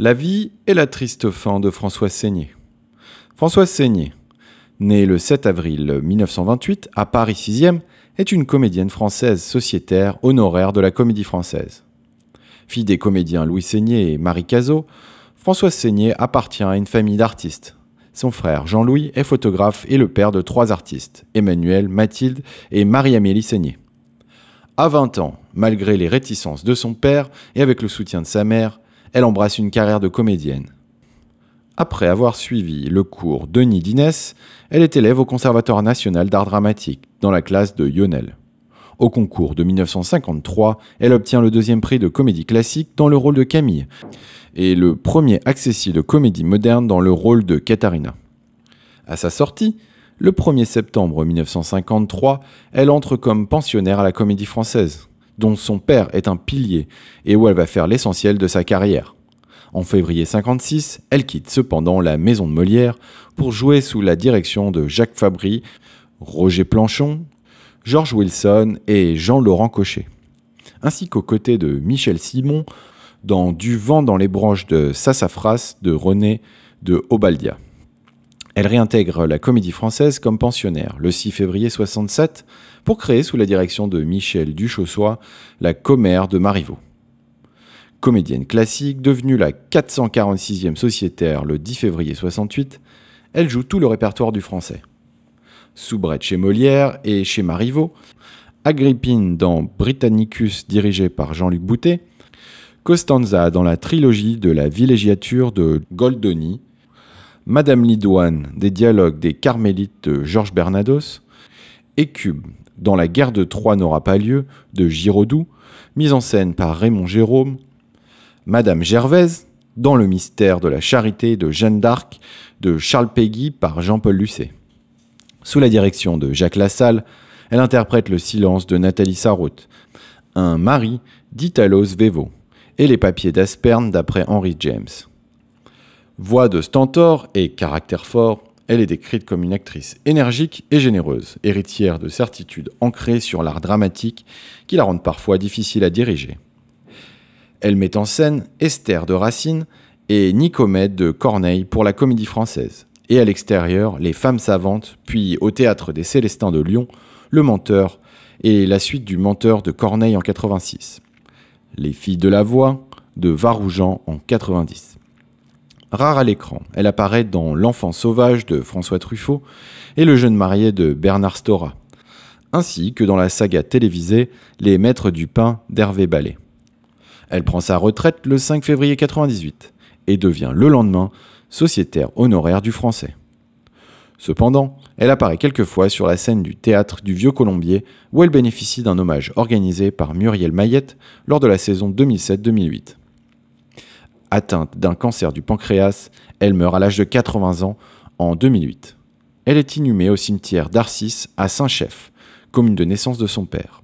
La vie et la triste fin de François Seigné. François Seigné, née le 7 avril 1928 à Paris 6e, est une comédienne française sociétaire honoraire de la Comédie française. Fille des comédiens Louis Seigné et Marie Cazot, François Seigné appartient à une famille d'artistes. Son frère Jean-Louis est photographe et le père de trois artistes, Emmanuel, Mathilde et Marie-Amélie Seigné. À 20 ans, malgré les réticences de son père et avec le soutien de sa mère, elle embrasse une carrière de comédienne. Après avoir suivi le cours Denis Dinès, elle est élève au Conservatoire national d'art dramatique, dans la classe de Lionel. Au concours de 1953, elle obtient le deuxième prix de comédie classique dans le rôle de Camille et le premier accessi de comédie moderne dans le rôle de Katharina. À sa sortie, le 1er septembre 1953, elle entre comme pensionnaire à la Comédie Française dont son père est un pilier et où elle va faire l'essentiel de sa carrière. En février 56, elle quitte cependant la maison de Molière pour jouer sous la direction de Jacques Fabry, Roger Planchon, Georges Wilson et Jean-Laurent Cochet, ainsi qu'aux côtés de Michel Simon dans Du vent dans les branches de Sassafras de René de Obaldia. Elle réintègre la comédie française comme pensionnaire le 6 février 67 pour créer sous la direction de Michel Duchossois la commère de Marivaux. Comédienne classique, devenue la 446e sociétaire le 10 février 68, elle joue tout le répertoire du français. Soubrette chez Molière et chez Marivaux, Agrippine dans Britannicus dirigé par Jean-Luc Boutet, Costanza dans la trilogie de la villégiature de Goldoni Madame Lidoine, des dialogues des Carmélites de Georges Bernados, et dans La guerre de Troie n'aura pas lieu, de Giraudoux, mise en scène par Raymond Jérôme, Madame Gervaise, dans Le mystère de la charité de Jeanne d'Arc, de Charles Péguy par Jean-Paul Lucet. Sous la direction de Jacques Lassalle, elle interprète le silence de Nathalie Sarraute, un mari d'Italos Vevo, et les papiers d'Asperne d'après Henry James. Voix de stentor et caractère fort, elle est décrite comme une actrice énergique et généreuse, héritière de certitudes ancrées sur l'art dramatique qui la rendent parfois difficile à diriger. Elle met en scène Esther de Racine et Nicomède de Corneille pour la comédie française, et à l'extérieur Les Femmes Savantes, puis au Théâtre des Célestins de Lyon, Le Menteur et la suite du Menteur de Corneille en 86. Les Filles de la Voix de Varoujan en 90 rare à l'écran. Elle apparaît dans L'enfant sauvage de François Truffaut et Le jeune marié de Bernard Stora, ainsi que dans la saga télévisée Les maîtres du pain d'Hervé Ballet. Elle prend sa retraite le 5 février 1998 et devient le lendemain sociétaire honoraire du français. Cependant, elle apparaît quelquefois sur la scène du théâtre du Vieux Colombier où elle bénéficie d'un hommage organisé par Muriel Mayette lors de la saison 2007-2008 atteinte d'un cancer du pancréas, elle meurt à l'âge de 80 ans en 2008. Elle est inhumée au cimetière d'Arcis à Saint-Chef, commune de naissance de son père.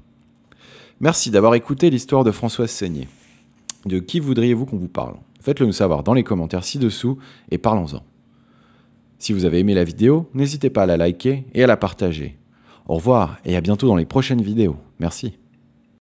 Merci d'avoir écouté l'histoire de Françoise Seigné. De qui voudriez-vous qu'on vous parle Faites-le nous savoir dans les commentaires ci-dessous et parlons-en. Si vous avez aimé la vidéo, n'hésitez pas à la liker et à la partager. Au revoir et à bientôt dans les prochaines vidéos. Merci.